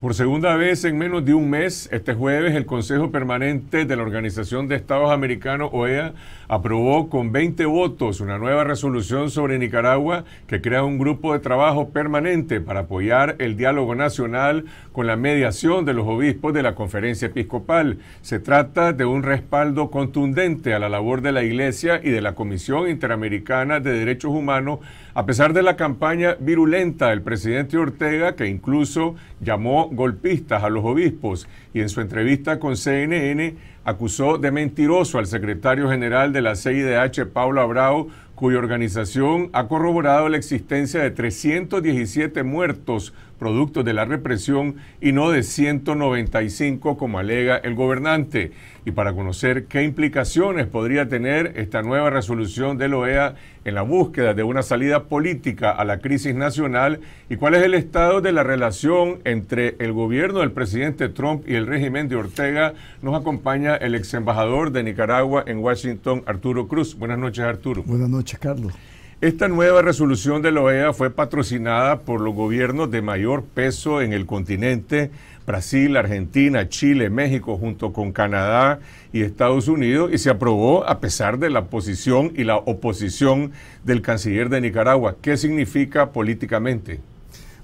Por segunda vez en menos de un mes, este jueves, el Consejo Permanente de la Organización de Estados Americanos, OEA, aprobó con 20 votos una nueva resolución sobre Nicaragua que crea un grupo de trabajo permanente para apoyar el diálogo nacional con la mediación de los obispos de la conferencia episcopal. Se trata de un respaldo contundente a la labor de la Iglesia y de la Comisión Interamericana de Derechos Humanos, a pesar de la campaña virulenta del presidente Ortega, que incluso llamó golpistas a los obispos y en su entrevista con CNN acusó de mentiroso al secretario general de la CIDH, Paula Abrao, cuya organización ha corroborado la existencia de 317 muertos producto de la represión y no de 195 como alega el gobernante. Y para conocer qué implicaciones podría tener esta nueva resolución de la e OEA en la búsqueda de una salida política a la crisis nacional y cuál es el estado de la relación entre el gobierno del presidente Trump y el régimen de Ortega, nos acompaña el ex embajador de Nicaragua en Washington, Arturo Cruz. Buenas noches, Arturo. Buenas noches, Carlos. Esta nueva resolución de la OEA fue patrocinada por los gobiernos de mayor peso en el continente, Brasil, Argentina, Chile, México, junto con Canadá y Estados Unidos, y se aprobó a pesar de la posición y la oposición del canciller de Nicaragua. ¿Qué significa políticamente?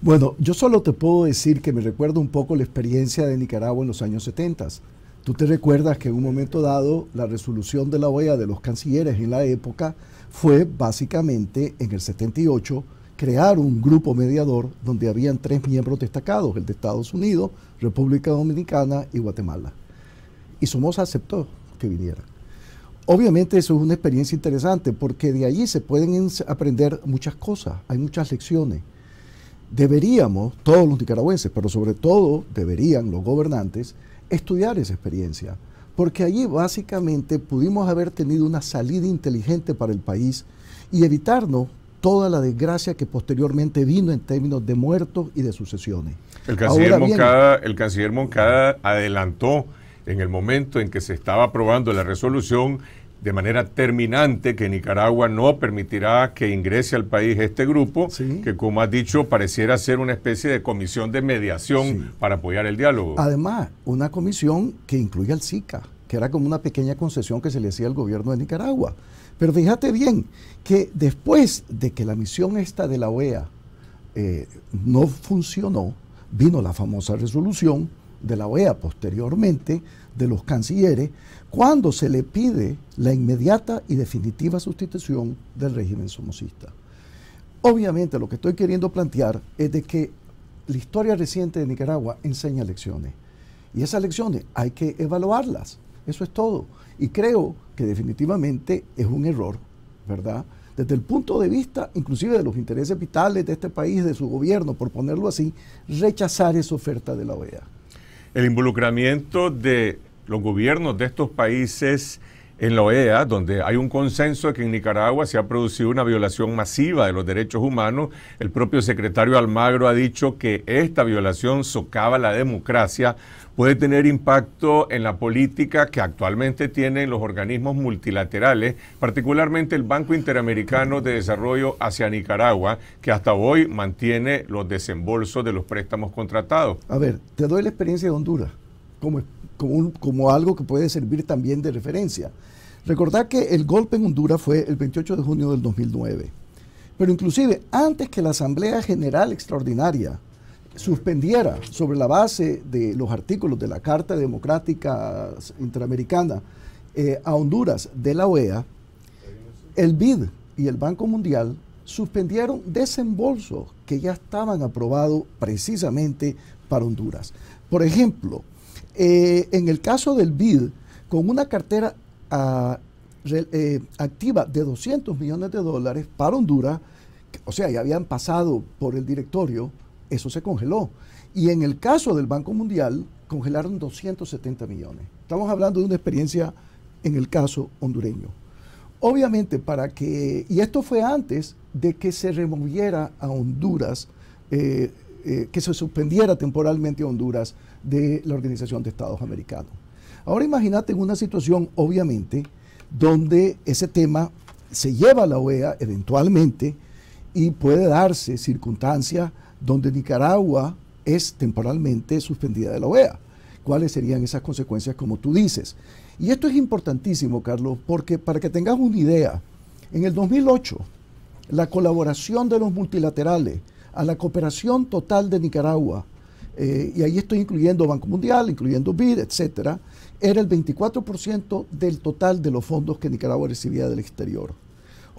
Bueno, yo solo te puedo decir que me recuerdo un poco la experiencia de Nicaragua en los años 70 Tú te recuerdas que en un momento dado la resolución de la OEA de los cancilleres en la época fue básicamente en el 78 crear un grupo mediador donde habían tres miembros destacados, el de Estados Unidos, República Dominicana y Guatemala. Y Somoza aceptó que viniera. Obviamente eso es una experiencia interesante porque de allí se pueden aprender muchas cosas, hay muchas lecciones. Deberíamos, todos los nicaragüenses, pero sobre todo deberían los gobernantes, estudiar esa experiencia, porque allí básicamente pudimos haber tenido una salida inteligente para el país y evitarnos toda la desgracia que posteriormente vino en términos de muertos y de sucesiones. El canciller, el canciller Moncada adelantó en el momento en que se estaba aprobando la resolución de manera terminante que Nicaragua no permitirá que ingrese al país este grupo, que como has dicho pareciera ser una especie de comisión de mediación para apoyar el diálogo. Además, una comisión que incluye al SICA, que era como una pequeña concesión que se le hacía al gobierno de Nicaragua. Pero fíjate bien que después de que la misión esta de la OEA eh, no funcionó, vino la famosa resolución de la OEA posteriormente, de los cancilleres, cuando se le pide la inmediata y definitiva sustitución del régimen somocista. Obviamente lo que estoy queriendo plantear es de que la historia reciente de Nicaragua enseña lecciones y esas lecciones hay que evaluarlas, eso es todo. Y creo que definitivamente es un error, ¿verdad? desde el punto de vista inclusive de los intereses vitales de este país, de su gobierno, por ponerlo así, rechazar esa oferta de la OEA el involucramiento de los gobiernos de estos países en la OEA, donde hay un consenso de que en Nicaragua se ha producido una violación masiva de los derechos humanos. El propio secretario Almagro ha dicho que esta violación socava la democracia, puede tener impacto en la política que actualmente tienen los organismos multilaterales, particularmente el Banco Interamericano de Desarrollo hacia Nicaragua, que hasta hoy mantiene los desembolsos de los préstamos contratados. A ver, te doy la experiencia de Honduras es? como, algo que puede servir también de referencia. Recordad que el golpe en Honduras fue el 28 de junio del 2009, pero inclusive antes que la Asamblea General Extraordinaria suspendiera sobre la base de los artículos de la Carta Democrática Interamericana eh, a Honduras de la OEA, el BID y el Banco Mundial suspendieron desembolsos que ya estaban aprobados precisamente para Honduras. Por ejemplo, eh, en el caso del BID, con una cartera ah, eh, activa de 200 millones de dólares para Honduras, o sea, ya habían pasado por el directorio, eso se congeló. Y en el caso del Banco Mundial, congelaron 270 millones. Estamos hablando de una experiencia en el caso hondureño. Obviamente, para que, y esto fue antes de que se removiera a Honduras, eh, que se suspendiera temporalmente a Honduras de la Organización de Estados Americanos. Ahora imagínate en una situación, obviamente, donde ese tema se lleva a la OEA eventualmente y puede darse circunstancias donde Nicaragua es temporalmente suspendida de la OEA. ¿Cuáles serían esas consecuencias, como tú dices? Y esto es importantísimo, Carlos, porque para que tengas una idea, en el 2008, la colaboración de los multilaterales a la cooperación total de Nicaragua eh, y ahí estoy incluyendo Banco Mundial, incluyendo BID, etcétera, era el 24% del total de los fondos que Nicaragua recibía del exterior.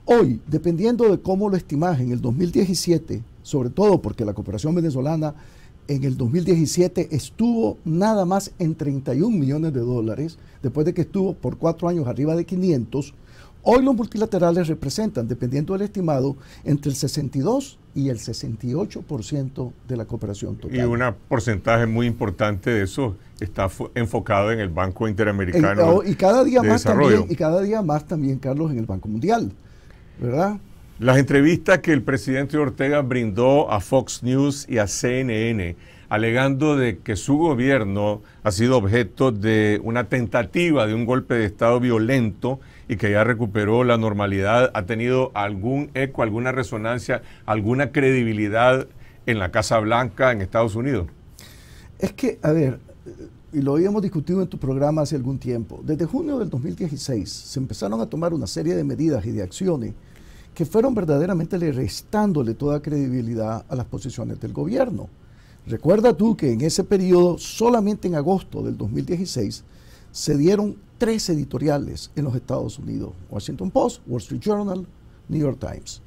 Hoy, dependiendo de cómo lo estimas en el 2017, sobre todo porque la cooperación venezolana en el 2017 estuvo nada más en 31 millones de dólares, después de que estuvo por cuatro años arriba de 500, Hoy los multilaterales representan, dependiendo del estimado, entre el 62 y el 68% de la cooperación total. Y un porcentaje muy importante de eso está enfocado en el Banco Interamericano. Oh, y, cada día más También, y cada día más también, Carlos, en el Banco Mundial. ¿Verdad? Las entrevistas que el presidente Ortega brindó a Fox News y a CNN, alegando de que su gobierno ha sido objeto de una tentativa de un golpe de Estado violento, y que ya recuperó la normalidad, ha tenido algún eco, alguna resonancia, alguna credibilidad en la Casa Blanca, en Estados Unidos? Es que, a ver, y lo habíamos discutido en tu programa hace algún tiempo, desde junio del 2016 se empezaron a tomar una serie de medidas y de acciones que fueron verdaderamente restándole toda credibilidad a las posiciones del gobierno. Recuerda tú que en ese periodo, solamente en agosto del 2016, se dieron tres editoriales en los Estados Unidos, Washington Post, Wall Street Journal, New York Times.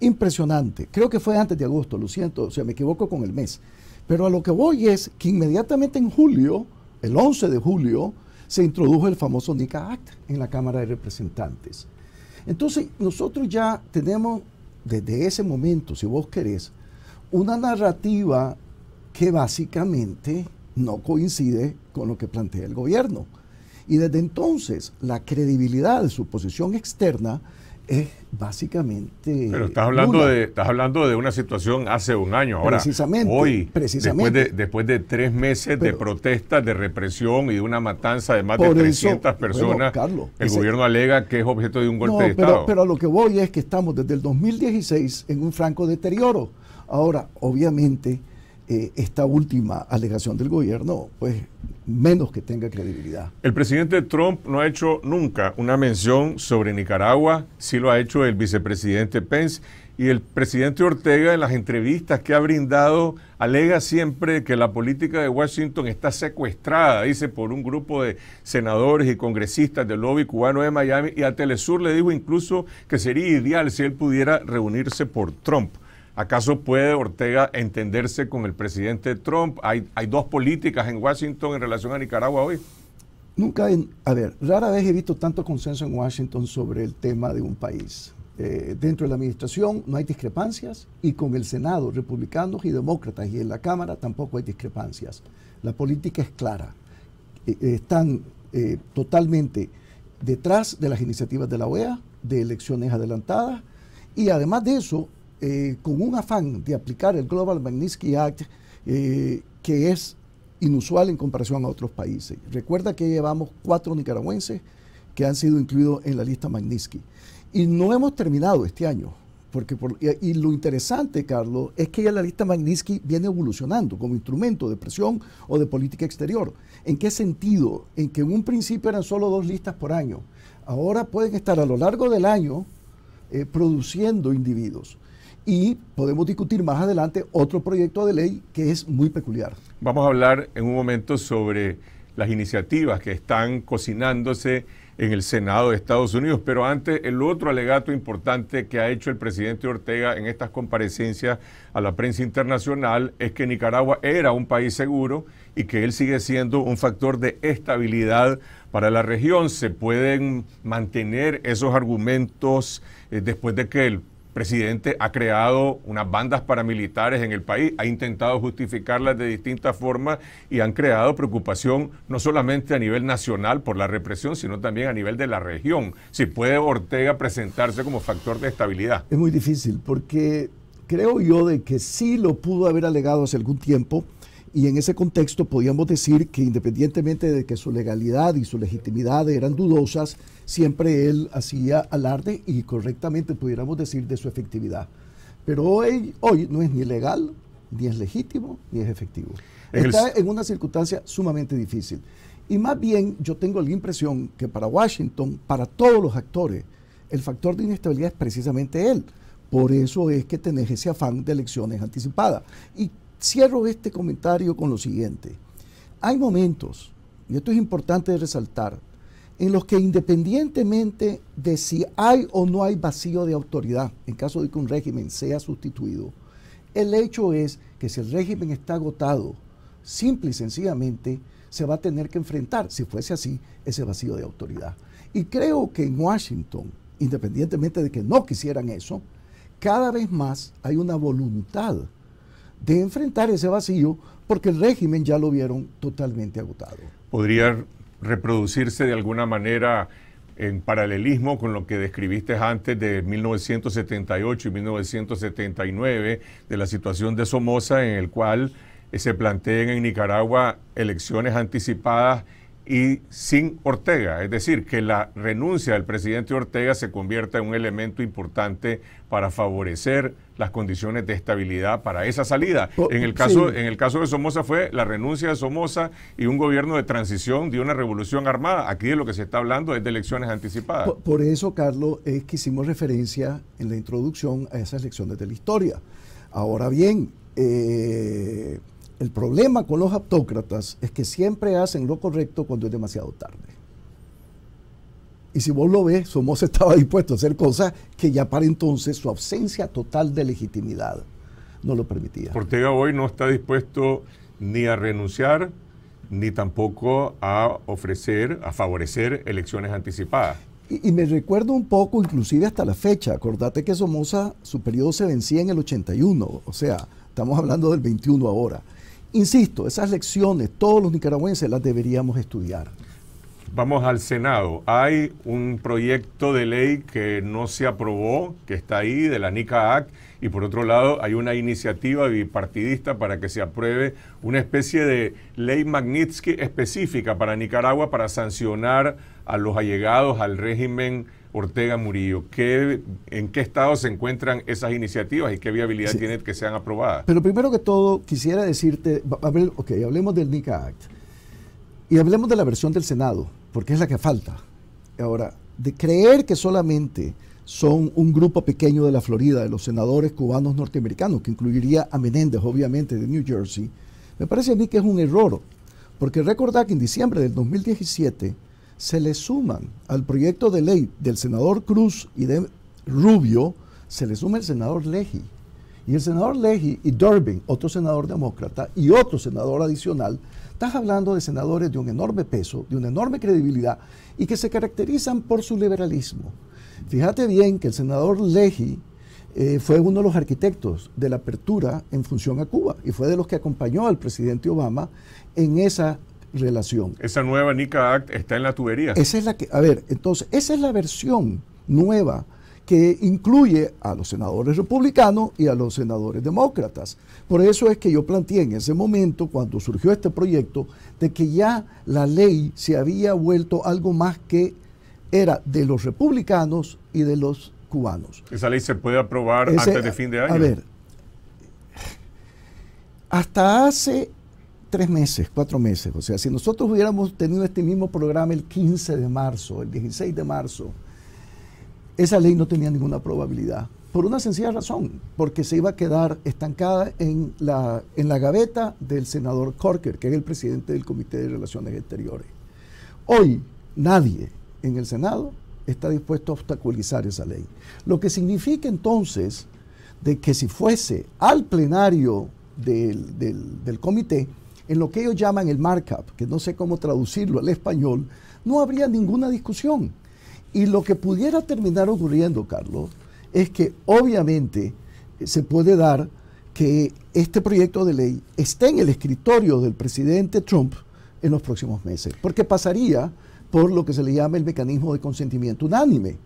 Impresionante, creo que fue antes de agosto, lo siento, o sea, me equivoco con el mes. Pero a lo que voy es que inmediatamente en julio, el 11 de julio, se introdujo el famoso NICA Act en la Cámara de Representantes. Entonces, nosotros ya tenemos desde ese momento, si vos querés, una narrativa que básicamente no coincide con lo que plantea el gobierno. Y desde entonces la credibilidad de su posición externa es básicamente. Pero estás hablando, de, estás hablando de una situación hace un año. Ahora, precisamente, hoy, precisamente. Después, de, tres meses de protestas, de represión y de una matanza de más de 300 personas, el gobierno alega que es objeto de un golpe de Estado. Pero, pero a lo que voy es que estamos desde el 2016 en un franco deterioro. Ahora, obviamente eh, esta última alegación del gobierno, pues menos que tenga credibilidad. El presidente Trump no ha hecho nunca una mención sobre Nicaragua, sí lo ha hecho el vicepresidente Pence y el presidente Ortega en las entrevistas que ha brindado alega siempre que la política de Washington está secuestrada, dice, por un grupo de senadores y congresistas del lobby cubano de Miami y a Telesur le dijo incluso que sería ideal si él pudiera reunirse por Trump. ¿Acaso puede Ortega entenderse con el presidente Trump? ¿Hay, dos políticas en Washington en relación a Nicaragua hoy? Nunca, a ver, rara vez he visto tanto consenso en Washington sobre el tema de un país. Eh, dentro de la administración no hay discrepancias y con el Senado, republicanos y demócratas, y en la Cámara tampoco hay discrepancias. La política es clara. Eh, eh, están totalmente detrás de las iniciativas de la OEA, de elecciones adelantadas, y además de eso, eh, con un afán de aplicar el Global Magnitsky Act eh, que es inusual en comparación a otros países. Recuerda que llevamos cuatro nicaragüenses que han sido incluidos en la lista Magnitsky. Y no hemos terminado este año. Porque y, lo interesante, Carlos, es que ya la lista Magnitsky viene evolucionando como instrumento de presión o de política exterior. ¿En qué sentido? En que en un principio eran solo dos listas por año. Ahora pueden estar a lo largo del año eh, produciendo individuos y podemos discutir más adelante otro proyecto de ley que es muy peculiar. Vamos a hablar en un momento sobre las iniciativas que están cocinándose en el Senado de Estados Unidos, pero antes el otro alegato importante que ha hecho el presidente Ortega en estas comparecencias a la prensa internacional es que Nicaragua era un país seguro y que él sigue siendo un factor de estabilidad para la región. Se pueden mantener esos argumentos eh, después de que el presidente ha creado unas bandas paramilitares en el país, ha intentado justificarlas de distintas formas y han creado preocupación no solamente a nivel nacional por la represión, sino también a nivel de la región. Si puede Ortega presentarse como factor de estabilidad. Es muy difícil porque creo yo de que sí lo pudo haber alegado hace algún tiempo, y en ese contexto podíamos decir que independientemente de que su legalidad y su legitimidad eran dudosas, siempre él hacía alarde y correctamente pudiéramos decir de su efectividad. Pero hoy, hoy no es ni legal, ni es legítimo, ni es efectivo. Está en una circunstancia sumamente difícil. Y más bien yo tengo la impresión que para Washington, para todos los actores, el factor de inestabilidad es precisamente él. Por eso es que tenés ese afán de elecciones anticipadas. Y Cierro este comentario con lo siguiente. Hay momentos, y esto es importante resaltar, en los que independientemente de si hay o no hay vacío de autoridad, en caso de que un régimen sea sustituido, el hecho es que si el régimen está agotado, simple y sencillamente se va a tener que enfrentar, si fuese así, ese vacío de autoridad. Y creo que en Washington, independientemente de que no quisieran eso, cada vez más hay una voluntad de enfrentar ese vacío porque el régimen ya lo vieron totalmente agotado. ¿Podría reproducirse de alguna manera en paralelismo con lo que describiste antes de 1978 y 1979, de la situación de Somoza en el cual se planteen en Nicaragua elecciones anticipadas y sin Ortega. Es decir, que la renuncia del presidente Ortega se convierta en un elemento importante para favorecer las condiciones de estabilidad para esa salida. Oh, en, el caso, en el caso de Somoza fue la renuncia de Somoza y un gobierno de transición de una revolución armada. Aquí de lo que se está hablando es de elecciones anticipadas. Por, eso, Carlos, es que hicimos referencia en la introducción a esas elecciones de la historia. Ahora bien, eh, el problema con los autócratas es que siempre hacen lo correcto cuando es demasiado tarde. Y si vos lo ves, Somoza estaba dispuesto a hacer cosas que ya para entonces su ausencia total de legitimidad no lo permitía. Ortega hoy no está dispuesto ni a renunciar, ni tampoco a ofrecer, a favorecer elecciones anticipadas. Y, me recuerdo un poco, inclusive hasta la fecha, acordate que Somoza, su periodo se vencía en el 81, o sea, estamos hablando del 21 ahora. Insisto, esas lecciones todos los nicaragüenses las deberíamos estudiar. Vamos al Senado. Hay un proyecto de ley que no se aprobó, que está ahí, de la NICA y por otro lado hay una iniciativa bipartidista para que se apruebe una especie de ley Magnitsky específica para Nicaragua para sancionar a los allegados al régimen Ortega Murillo. ¿En qué estado se encuentran esas iniciativas y qué viabilidad tiene que sean aprobadas? Pero primero que todo, quisiera decirte, a ok, hablemos del NICA Act y hablemos de la versión del Senado, porque es la que falta. Ahora, de creer que solamente son un grupo pequeño de la Florida, de los senadores cubanos norteamericanos, que incluiría a Menéndez, obviamente, de New Jersey, me parece a mí que es un error, porque recordar que en diciembre del 2017 se le suman al proyecto de ley del senador Cruz y de Rubio, se le suma el senador Leahy. Y el senador Leahy y Durbin, otro senador demócrata y otro senador adicional, estás hablando de senadores de un enorme peso, de una enorme credibilidad y que se caracterizan por su liberalismo. Fíjate bien que el senador Leji eh, fue uno de los arquitectos de la apertura en función a Cuba y fue de los que acompañó al presidente Obama en esa relación. Esa nueva NICA Act está en la tubería. Esa es la que, a ver, entonces, esa es la versión nueva que incluye a los senadores republicanos y a los senadores demócratas. Por eso es que yo planteé en ese momento, cuando surgió este proyecto, de que ya la ley se había vuelto algo más que era de los republicanos y de los cubanos. ¿Esa ley se puede aprobar antes de fin de año? A ver, hasta hace tres meses, cuatro meses, o sea, si nosotros hubiéramos tenido este mismo programa el 15 de marzo, el 16 de marzo, esa ley no tenía ninguna probabilidad, por una sencilla razón, porque se iba a quedar estancada en la, en la gaveta del senador Corker, que es el presidente del Comité de Relaciones Exteriores. Hoy nadie en el Senado está dispuesto a obstaculizar esa ley. Lo que significa entonces de que si fuese al plenario del, del comité, en lo que ellos llaman el markup, que no sé cómo traducirlo al español, no habría ninguna discusión. Y lo que pudiera terminar ocurriendo, Carlos, es que obviamente eh, se puede dar que este proyecto de ley esté en el escritorio del presidente Trump en los próximos meses, porque pasaría por lo que se le llama el mecanismo de consentimiento unánime.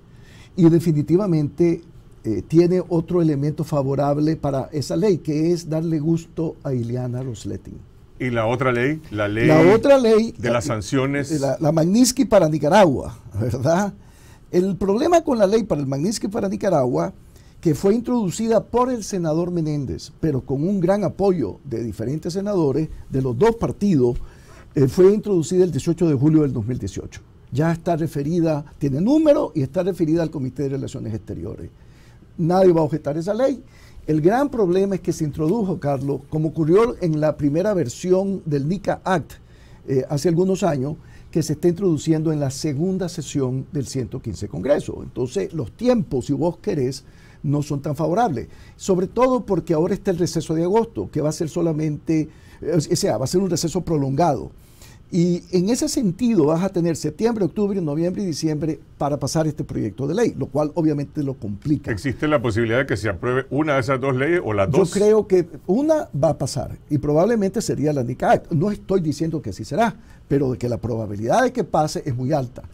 Y definitivamente eh, tiene otro elemento favorable para esa ley, que es darle gusto a Ileana Rosletin. ¿Y la otra ley? La ley, otra ley de las sanciones. Eh, la, la Magnitsky para Nicaragua, ¿verdad? El problema con la ley para el Magnitsky para Nicaragua, que fue introducida por el senador Menéndez, pero con un gran apoyo de diferentes senadores de los dos partidos, eh, fue introducida el 18 de julio del 2018. Ya está referida, tiene número y está referida al Comité de Relaciones Exteriores. Nadie va a objetar esa ley. El gran problema es que se introdujo, Carlos, como ocurrió en la primera versión del NICA Act eh, hace algunos años, que se está introduciendo en la segunda sesión del 115 Congreso. Entonces, los tiempos, si vos querés, no son tan favorables. Sobre todo porque ahora está el receso de agosto, que va a ser solamente eh, o sea, va a ser un receso prolongado. Y en ese sentido vas a tener septiembre, octubre, noviembre y diciembre para pasar este proyecto de ley, lo cual obviamente lo complica. ¿Existe la posibilidad de que se apruebe una de esas dos leyes o las dos? Yo creo que una va a pasar y probablemente sería la Act. No estoy diciendo que así será, pero de que la probabilidad de que pase es muy alta.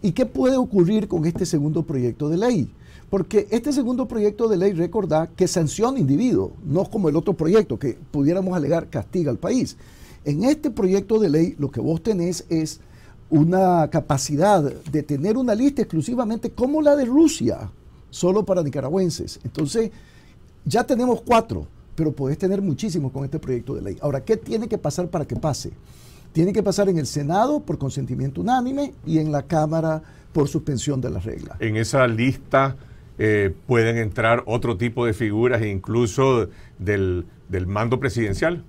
¿Y qué puede ocurrir con este segundo proyecto de ley? Porque este segundo proyecto de ley, recordá, que sanciona individuo, no como el otro proyecto que pudiéramos alegar castiga al país. En este proyecto de ley lo que vos tenés es una capacidad de tener una lista exclusivamente como la de Rusia, solo para nicaragüenses. Entonces, ya tenemos cuatro, pero podés tener muchísimos con este proyecto de ley. Ahora, ¿qué tiene que pasar para que pase? Tiene que pasar en el Senado por consentimiento unánime y en la Cámara por suspensión de las reglas. En esa lista eh, pueden entrar otro tipo de figuras, incluso del, del mando presidencial?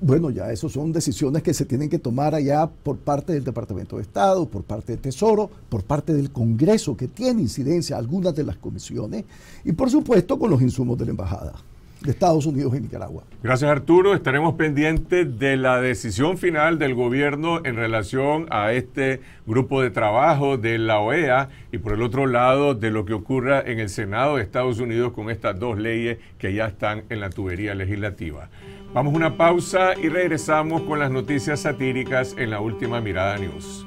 Bueno, ya eso son decisiones que se tienen que tomar allá por parte del Departamento de Estado, por parte del Tesoro, por parte del Congreso, que tiene incidencia algunas de las comisiones, y por supuesto con los insumos de la Embajada de Estados Unidos y Nicaragua. Gracias Arturo, estaremos pendientes de la decisión final del gobierno en relación a este grupo de trabajo de la OEA y por el otro lado de lo que ocurra en el Senado de Estados Unidos con estas dos leyes que ya están en la tubería legislativa. Vamos a una pausa y regresamos con las noticias satíricas en la última mirada news.